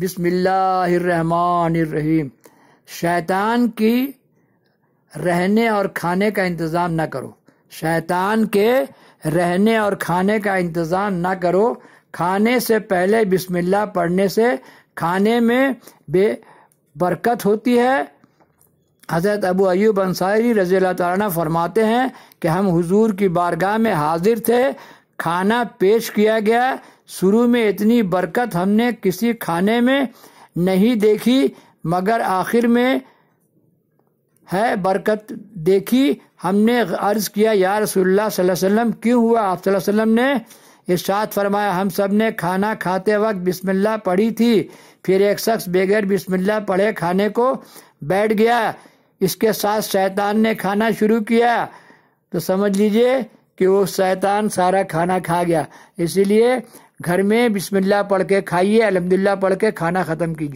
बिसमीम शैतान की रहने और खाने का इंतज़ाम ना करो शैतान के रहने और खाने का इंतज़ाम ना करो खाने से पहले बिस्मिल्लाह पढ़ने से खाने में बे बरकत होती है हज़रत अबू अयूब अंसारी रज़ी तारा फरमाते हैं कि हम हुजूर की बारगाह में हाजिर थे खाना पेश किया गया शुरू में इतनी बरकत हमने किसी खाने में नहीं देखी मगर आखिर में है बरकत देखी हमने अर्ज़ किया या रसोल्ला वसम क्यों हुआ आप वसम ने इर्शाद फरमाया हम सब ने खाना खाते वक्त बिस्मिल्लाह पढ़ी थी फिर एक शख्स बगैर बिस्मिल्लाह पढ़े खाने को बैठ गया इसके साथ शैतान ने खाना शुरू किया तो समझ लीजिए कि वो शैतान सारा खाना खा गया इसीलिए घर में बिस्मिल्लाह पढ़ के खाइए अलहमदिल्ला पढ़ के खाना ख़त्म कीजिए